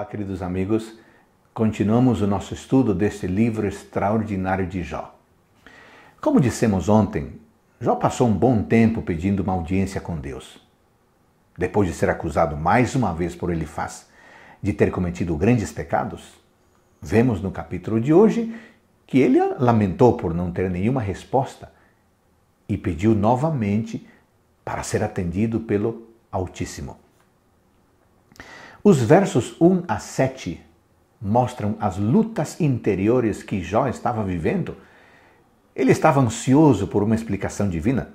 Olá, queridos amigos. Continuamos o nosso estudo deste livro extraordinário de Jó. Como dissemos ontem, Jó passou um bom tempo pedindo uma audiência com Deus. Depois de ser acusado mais uma vez por Elifaz de ter cometido grandes pecados, vemos no capítulo de hoje que ele lamentou por não ter nenhuma resposta e pediu novamente para ser atendido pelo Altíssimo. Os versos 1 a 7 mostram as lutas interiores que Jó estava vivendo. Ele estava ansioso por uma explicação divina.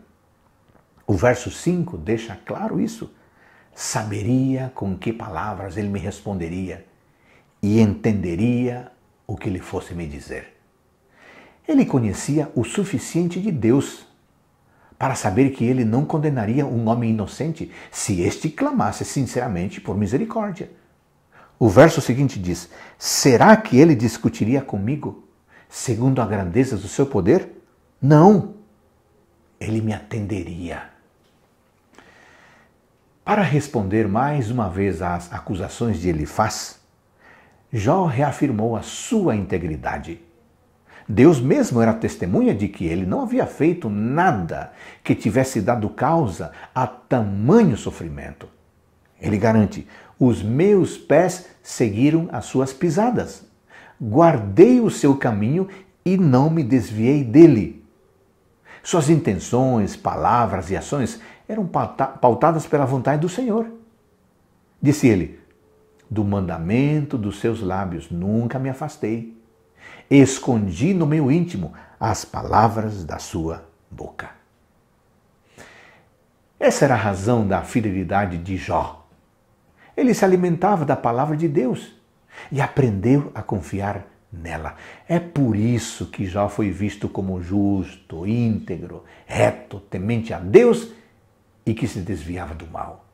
O verso 5 deixa claro isso. Saberia com que palavras ele me responderia e entenderia o que ele fosse me dizer. Ele conhecia o suficiente de Deus para saber que ele não condenaria um homem inocente se este clamasse sinceramente por misericórdia. O verso seguinte diz: Será que ele discutiria comigo segundo a grandeza do seu poder? Não, ele me atenderia. Para responder mais uma vez às acusações de Elifaz, Jó reafirmou a sua integridade Deus mesmo era testemunha de que ele não havia feito nada que tivesse dado causa a tamanho sofrimento. Ele garante: os meus pés seguiram as suas pisadas. Guardei o seu caminho e não me desviei dele. Suas intenções, palavras e ações eram pautadas pela vontade do Senhor. Disse ele: Do mandamento dos seus lábios nunca me afastei. Escondi no meu íntimo as palavras da sua boca. Essa era a razão da fidelidade de Jó. Ele se alimentava da palavra de Deus e aprendeu a confiar nela. É por isso que Jó foi visto como justo, íntegro, reto, temente a Deus e que se desviava do mal.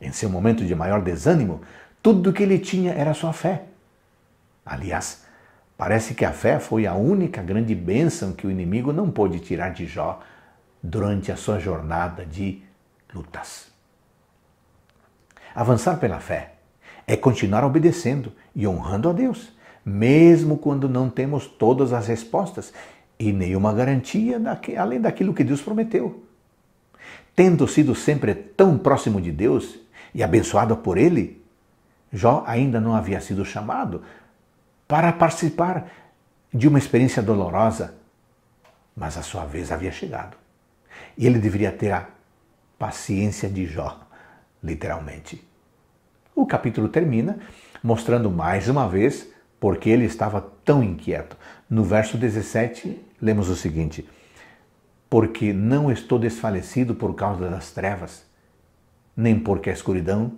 Em seu momento de maior desânimo, tudo o que ele tinha era sua fé. Aliás, Parece que a fé foi a única grande bênção que o inimigo não pôde tirar de Jó durante a sua jornada de lutas. Avançar pela fé é continuar obedecendo e honrando a Deus, mesmo quando não temos todas as respostas e nenhuma garantia além daquilo que Deus prometeu. Tendo sido sempre tão próximo de Deus e abençoado por Ele, Jó ainda não havia sido chamado para participar de uma experiência dolorosa, mas a sua vez havia chegado. E ele deveria ter a paciência de Jó, literalmente. O capítulo termina mostrando mais uma vez porque ele estava tão inquieto. No verso 17, lemos o seguinte: Porque não estou desfalecido por causa das trevas, nem porque a escuridão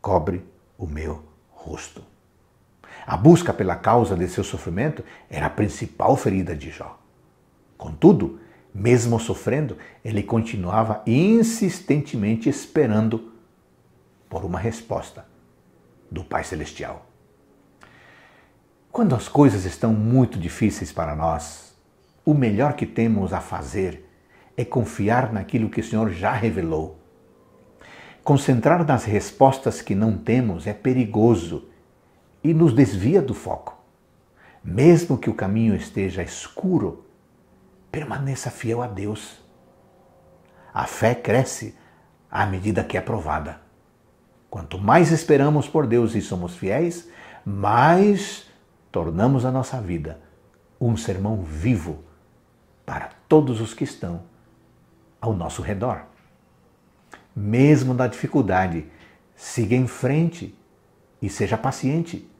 cobre o meu rosto. A busca pela causa de seu sofrimento era a principal ferida de Jó. Contudo, mesmo sofrendo, ele continuava insistentemente esperando por uma resposta do Pai Celestial. Quando as coisas estão muito difíceis para nós, o melhor que temos a fazer é confiar naquilo que o Senhor já revelou. Concentrar nas respostas que não temos é perigoso e nos desvia do foco. Mesmo que o caminho esteja escuro, permaneça fiel a Deus. A fé cresce à medida que é provada. Quanto mais esperamos por Deus e somos fiéis, mais tornamos a nossa vida um sermão vivo para todos os que estão ao nosso redor. Mesmo na dificuldade, siga em frente e seja paciente.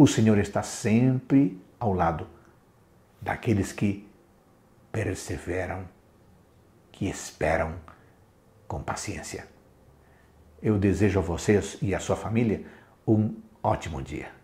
O Senhor está sempre ao lado daqueles que perseveram, que esperam com paciência. Eu desejo a vocês e à sua família um ótimo dia.